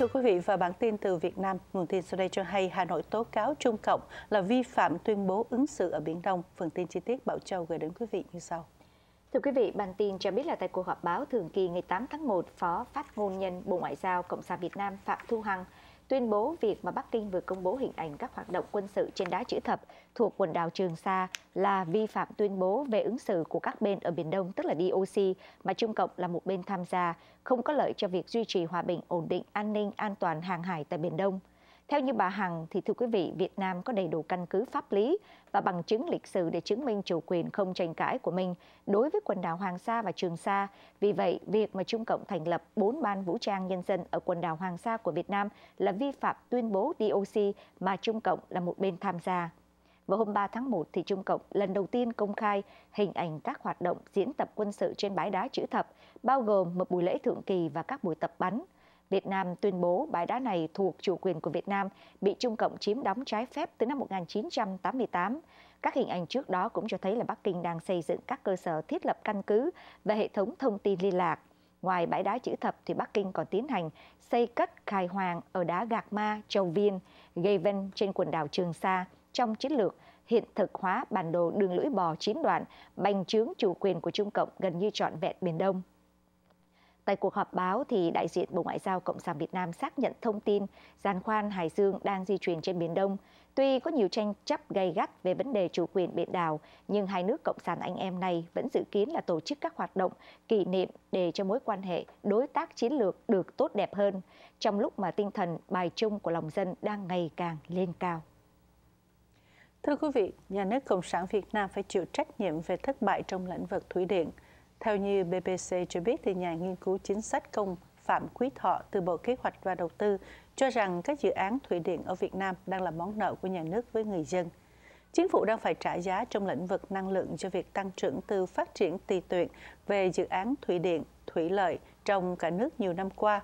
thưa quý vị và bản tin từ Việt Nam, nguồn tin sau đây cho hay Hà Nội tố cáo Trung Cộng là vi phạm tuyên bố ứng xử ở Biển Đông. Phần tin chi tiết Bảo Châu gửi đến quý vị như sau. Thưa quý vị, bản tin cho biết là tại cuộc họp báo thường kỳ ngày 8 tháng 1, Phó Phát ngôn nhân Bộ Ngoại giao Cộng sản Việt Nam Phạm Thu Hằng tuyên bố việc mà Bắc Kinh vừa công bố hình ảnh các hoạt động quân sự trên đá chữ thập thuộc quần đảo Trường Sa là vi phạm tuyên bố về ứng xử của các bên ở Biển Đông, tức là DOC, mà Trung Cộng là một bên tham gia, không có lợi cho việc duy trì hòa bình, ổn định, an ninh, an toàn hàng hải tại Biển Đông. Theo như bà Hằng thì thưa quý vị, Việt Nam có đầy đủ căn cứ pháp lý và bằng chứng lịch sử để chứng minh chủ quyền không tranh cãi của mình đối với quần đảo Hoàng Sa và Trường Sa. Vì vậy, việc mà Trung Cộng thành lập 4 ban vũ trang nhân dân ở quần đảo Hoàng Sa của Việt Nam là vi phạm tuyên bố DOC mà Trung Cộng là một bên tham gia. Vào hôm 3 tháng 1, thì Trung Cộng lần đầu tiên công khai hình ảnh các hoạt động diễn tập quân sự trên bãi đá chữ thập, bao gồm một buổi lễ thượng kỳ và các buổi tập bắn – Việt Nam tuyên bố bãi đá này thuộc chủ quyền của Việt Nam, bị Trung Cộng chiếm đóng trái phép từ năm 1988. Các hình ảnh trước đó cũng cho thấy là Bắc Kinh đang xây dựng các cơ sở thiết lập căn cứ và hệ thống thông tin liên lạc. Ngoài bãi đá chữ thập thì Bắc Kinh còn tiến hành xây cất khai hoàng ở đá Gạc Ma, Châu Viên, gây vân trên quần đảo Trường Sa trong chiến lược hiện thực hóa bản đồ đường lưỡi bò chín đoạn bành trướng chủ quyền của Trung Cộng gần như trọn vẹn Biển Đông. Tại cuộc họp báo, thì đại diện Bộ Ngoại giao Cộng sản Việt Nam xác nhận thông tin giàn khoan Hải Dương đang di chuyển trên Biển Đông. Tuy có nhiều tranh chấp gay gắt về vấn đề chủ quyền biển đảo, nhưng hai nước Cộng sản anh em này vẫn dự kiến là tổ chức các hoạt động kỷ niệm để cho mối quan hệ đối tác chiến lược được tốt đẹp hơn, trong lúc mà tinh thần bài chung của lòng dân đang ngày càng lên cao. Thưa quý vị, nhà nước Cộng sản Việt Nam phải chịu trách nhiệm về thất bại trong lĩnh vực thủy điện – theo như BBC cho biết, thì nhà nghiên cứu chính sách công Phạm Quý Thọ từ Bộ Kế hoạch và Đầu tư cho rằng các dự án thủy điện ở Việt Nam đang là món nợ của nhà nước với người dân. Chính phủ đang phải trả giá trong lĩnh vực năng lượng cho việc tăng trưởng từ phát triển tùy tuyện về dự án thủy điện, thủy lợi trong cả nước nhiều năm qua.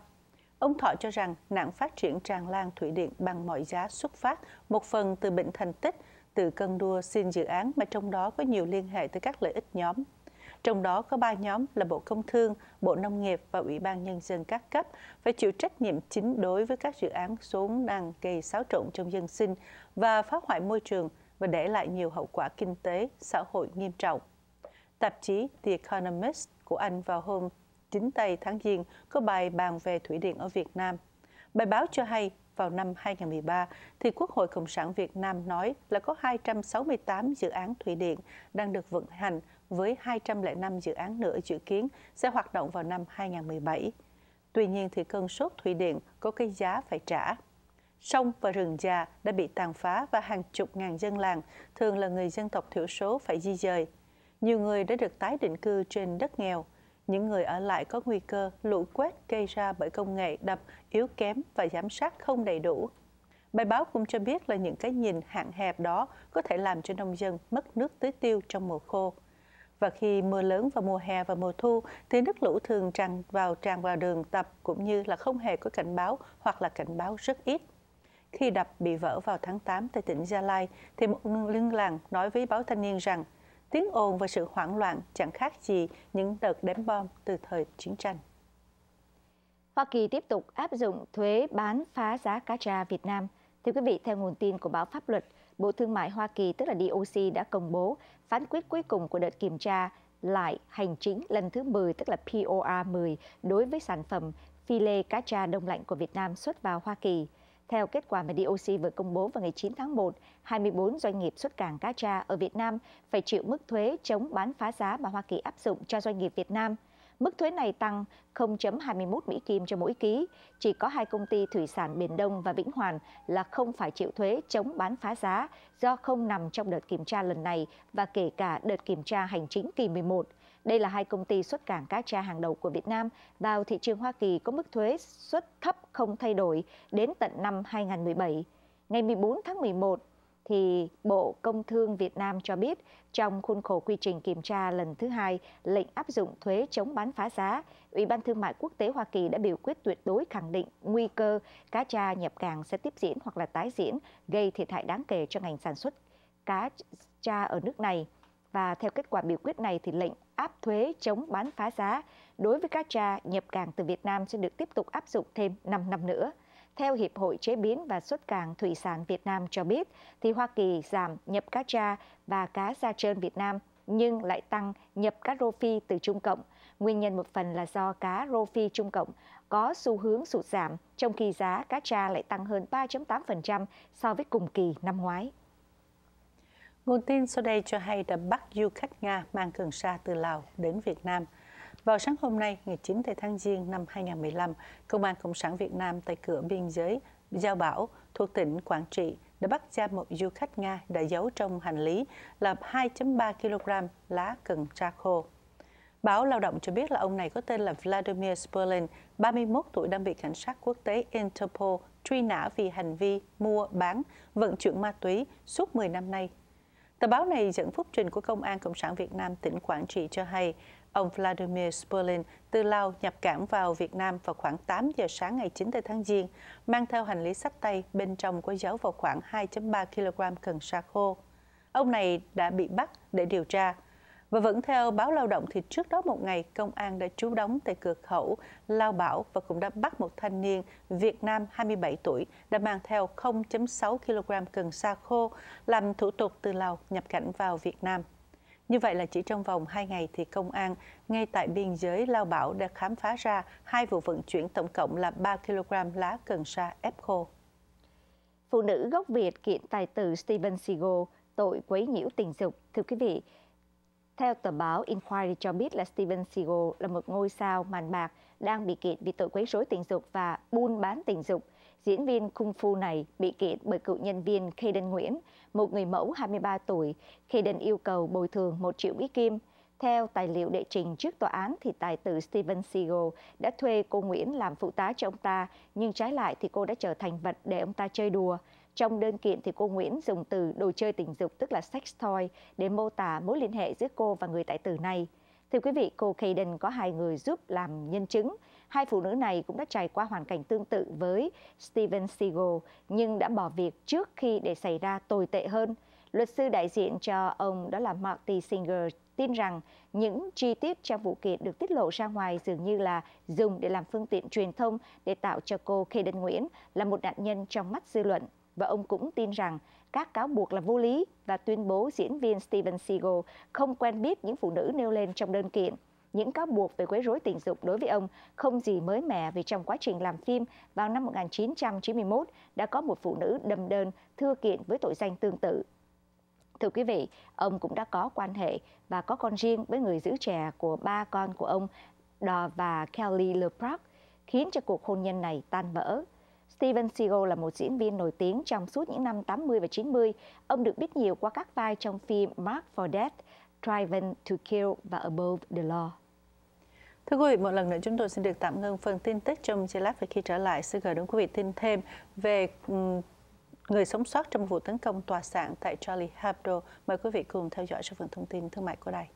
Ông Thọ cho rằng nạn phát triển tràn lan thủy điện bằng mọi giá xuất phát một phần từ bệnh thành tích, từ cân đua xin dự án mà trong đó có nhiều liên hệ tới các lợi ích nhóm trong đó có ba nhóm là Bộ Công Thương, Bộ Nông nghiệp và Ủy ban Nhân dân các cấp phải chịu trách nhiệm chính đối với các dự án xuống năng gây xáo trộn trong dân sinh và phá hoại môi trường và để lại nhiều hậu quả kinh tế, xã hội nghiêm trọng. Tạp chí The Economist của Anh vào hôm 9 tây tháng Giêng có bài bàn về thủy điện ở Việt Nam. Bài báo cho hay vào năm 2013 thì Quốc hội Cộng sản Việt Nam nói là có 268 dự án thủy điện đang được vận hành với 205 dự án nữa dự kiến sẽ hoạt động vào năm 2017. Tuy nhiên thì cơn sốt thủy điện có cái giá phải trả. Sông và rừng già đã bị tàn phá và hàng chục ngàn dân làng, thường là người dân tộc thiểu số phải di dời. Nhiều người đã được tái định cư trên đất nghèo. Những người ở lại có nguy cơ lũ quét gây ra bởi công nghệ đập yếu kém và giám sát không đầy đủ. Bài báo cũng cho biết là những cái nhìn hạn hẹp đó có thể làm cho nông dân mất nước tưới tiêu trong mùa khô và khi mưa lớn vào mùa hè và mùa thu thì nước lũ thường tràn vào tràn vào đường tập cũng như là không hề có cảnh báo hoặc là cảnh báo rất ít. Khi đập bị vỡ vào tháng 8 tại tỉnh Gia Lai thì một lưng làng nói với báo thanh niên rằng tiếng ồn và sự hoảng loạn chẳng khác gì những đợt đếm bom từ thời chiến tranh. Hoa Kỳ tiếp tục áp dụng thuế bán phá giá cá tra Việt Nam. Thưa quý vị, theo nguồn tin của báo Pháp luật, Bộ Thương mại Hoa Kỳ tức là DOC đã công bố phán quyết cuối cùng của đợt kiểm tra lại hành chính lần thứ 10 tức là POR 10 đối với sản phẩm phi lê cá tra đông lạnh của Việt Nam xuất vào Hoa Kỳ. Theo kết quả mà DOC vừa công bố vào ngày 9 tháng 1, 24 doanh nghiệp xuất cảng cá tra ở Việt Nam phải chịu mức thuế chống bán phá giá mà Hoa Kỳ áp dụng cho doanh nghiệp Việt Nam – Mức thuế này tăng 0.21 Mỹ Kim cho mỗi ký. Chỉ có hai công ty thủy sản Biển Đông và Vĩnh Hoàn là không phải chịu thuế chống bán phá giá do không nằm trong đợt kiểm tra lần này và kể cả đợt kiểm tra hành chính kỳ 11. Đây là hai công ty xuất cảng cá tra hàng đầu của Việt Nam vào thị trường Hoa Kỳ có mức thuế suất thấp không thay đổi đến tận năm 2017. Ngày 14 tháng 11, thì Bộ Công Thương Việt Nam cho biết trong khuôn khổ quy trình kiểm tra lần thứ hai lệnh áp dụng thuế chống bán phá giá, Ủy ban Thương mại Quốc tế Hoa Kỳ đã biểu quyết tuyệt đối khẳng định nguy cơ cá tra nhập càng sẽ tiếp diễn hoặc là tái diễn, gây thiệt hại đáng kể cho ngành sản xuất cá tra ở nước này. Và theo kết quả biểu quyết này thì lệnh áp thuế chống bán phá giá đối với cá tra nhập càng từ Việt Nam sẽ được tiếp tục áp dụng thêm 5 năm nữa. Theo Hiệp hội Chế biến và Xuất cảng Thủy sản Việt Nam cho biết, thì Hoa Kỳ giảm nhập cá tra và cá da trơn Việt Nam nhưng lại tăng nhập cá rô phi từ Trung Cộng. Nguyên nhân một phần là do cá rô phi Trung Cộng có xu hướng sụt giảm, trong khi giá cá tra lại tăng hơn 3.8% so với cùng kỳ năm ngoái. Nguồn tin sau đây cho hay đã bắt du khách Nga mang cường sa từ Lào đến Việt Nam – vào sáng hôm nay, ngày 9 tháng Giêng năm 2015, Công an Cộng sản Việt Nam tại cửa biên giới Giao Bảo thuộc tỉnh Quảng Trị đã bắt giam một du khách Nga đã giấu trong hành lý là 2.3 kg lá cần tra khô. Báo Lao động cho biết là ông này có tên là Vladimir Sperlin, 31 tuổi đang bị cảnh sát quốc tế Interpol truy nã vì hành vi mua, bán, vận chuyển ma túy suốt 10 năm nay. Tờ báo này dẫn phúc trình của Công an Cộng sản Việt Nam tỉnh Quảng Trị cho hay ông Vladimir Sperlin từ Lào nhập cảnh vào Việt Nam vào khoảng 8 giờ sáng ngày 9 tháng Giêng, mang theo hành lý sách tay bên trong có dấu vào khoảng 2.3 kg cần sa khô. Ông này đã bị bắt để điều tra. Và vẫn theo báo lao động thì trước đó một ngày, công an đã trú đóng tại cửa khẩu Lao Bảo và cũng đã bắt một thanh niên Việt Nam 27 tuổi đã mang theo 0.6 kg cần sa khô làm thủ tục từ Lào nhập cảnh vào Việt Nam. Như vậy là chỉ trong vòng 2 ngày thì công an ngay tại biên giới Lao Bảo đã khám phá ra hai vụ vận chuyển tổng cộng là 3 kg lá cần sa ép khô. Phụ nữ gốc Việt kiện tài tử Steven Seagal tội quấy nhiễu tình dục. Thưa quý vị, theo tờ báo Inquiry cho biết là Steven Seagal là một ngôi sao màn bạc đang bị kiện vì tội quấy rối tình dục và buôn bán tình dục – diễn viên cung phu này bị kiện bởi cựu nhân viên Kaden Nguyễn, một người mẫu 23 tuổi. Kaden yêu cầu bồi thường 1 triệu Mỹ Kim. Theo tài liệu đệ trình trước tòa án thì tài tử Steven Seagal đã thuê cô Nguyễn làm phụ tá cho ông ta, nhưng trái lại thì cô đã trở thành vật để ông ta chơi đùa. Trong đơn kiện thì cô Nguyễn dùng từ đồ chơi tình dục tức là sex toy để mô tả mối liên hệ giữa cô và người tài tử này. Thưa quý vị, cô Kỳ có hai người giúp làm nhân chứng. Hai phụ nữ này cũng đã trải qua hoàn cảnh tương tự với Steven Seagal, nhưng đã bỏ việc trước khi để xảy ra tồi tệ hơn. Luật sư đại diện cho ông đó là Marty Singer tin rằng những chi tiết trong vụ kiện được tiết lộ ra ngoài dường như là dùng để làm phương tiện truyền thông để tạo cho cô Kê Nguyễn là một nạn nhân trong mắt dư luận. Và ông cũng tin rằng các cáo buộc là vô lý và tuyên bố diễn viên Steven Seagal không quen biết những phụ nữ nêu lên trong đơn kiện. Những cáo buộc về quấy rối tình dục đối với ông không gì mới mẻ vì trong quá trình làm phim vào năm 1991 đã có một phụ nữ đâm đơn thưa kiện với tội danh tương tự. Thưa quý vị, ông cũng đã có quan hệ và có con riêng với người giữ trẻ của ba con của ông, Đò và Kelly LeProck, khiến cho cuộc hôn nhân này tan vỡ. Steven Seagal là một diễn viên nổi tiếng trong suốt những năm 80 và 90. Ông được biết nhiều qua các vai trong phim Mark for Death, *Driven to Kill và Above the Law. Thưa quý vị, một lần nữa chúng tôi xin được tạm ngưng phần tin tức trong giây lát và khi trở lại sẽ gửi đến quý vị tin thêm về người sống sót trong vụ tấn công tòa sản tại Charlie Hebdo. Mời quý vị cùng theo dõi cho phần thông tin thương mại của đài.